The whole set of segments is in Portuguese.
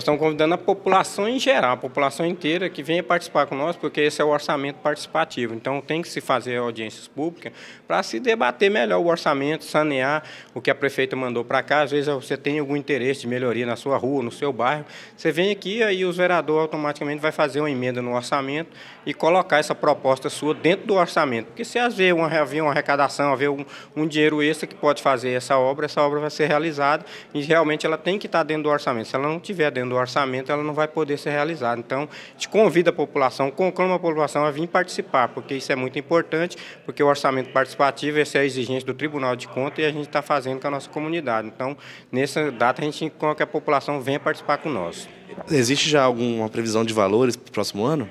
Estão convidando a população em geral, a população inteira que venha participar com nós, porque esse é o orçamento participativo. Então tem que se fazer audiências públicas para se debater melhor o orçamento, sanear o que a prefeita mandou para cá. Às vezes você tem algum interesse de melhoria na sua rua, no seu bairro. Você vem aqui aí os vereadores automaticamente vai fazer uma emenda no orçamento e colocar essa proposta sua dentro do orçamento. Porque se haver uma, haver uma arrecadação, haver um, um dinheiro extra que pode fazer essa obra, essa obra vai ser realizada e realmente ela tem que estar dentro do orçamento. Se ela não tiver dentro do orçamento, ela não vai poder ser realizada. Então, a gente convida a população, conclama a população a vir participar, porque isso é muito importante, porque o orçamento participativo, essa é a exigência do Tribunal de Contas e a gente está fazendo com a nossa comunidade. Então, nessa data, a gente conta que a população venha participar com nós. Existe já alguma previsão de valores para o próximo ano?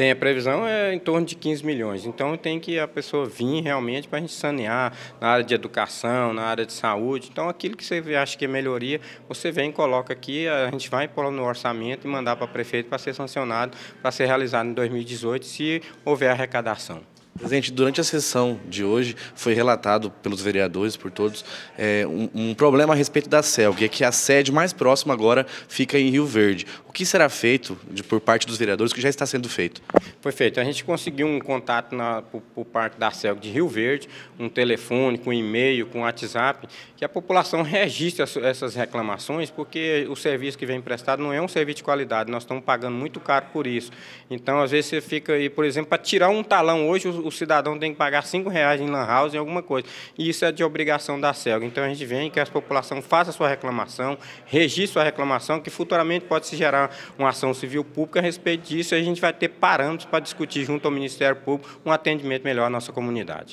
tem a previsão é em torno de 15 milhões. Então tem que a pessoa vir realmente para a gente sanear na área de educação, na área de saúde. Então aquilo que você acha que é melhoria, você vem e coloca aqui, a gente vai pôr no orçamento e mandar para o prefeito para ser sancionado, para ser realizado em 2018, se houver arrecadação. Presidente, durante a sessão de hoje foi relatado pelos vereadores, por todos, é, um, um, problema a respeito da CELG, é que a sede mais próxima agora fica em Rio Verde. O que será feito de, por parte dos vereadores, que já está sendo feito? foi feito A gente conseguiu um contato na, por, por parte da CELG de Rio Verde, um telefone, com um e-mail, com um WhatsApp, que a população registre as, essas reclamações, porque o serviço que vem prestado não é um serviço de qualidade, nós estamos pagando muito caro por isso. Então, às vezes, você fica aí, por exemplo, para tirar um talão hoje, o cidadão tem que pagar cinco reais em lan house, em alguma coisa. E isso é de obrigação da CELG. Então a gente vem que a população faça sua reclamação, registre sua reclamação, que futuramente pode se gerar uma ação civil pública a respeito disso e a gente vai ter parâmetros para discutir junto ao Ministério Público um atendimento melhor à nossa comunidade.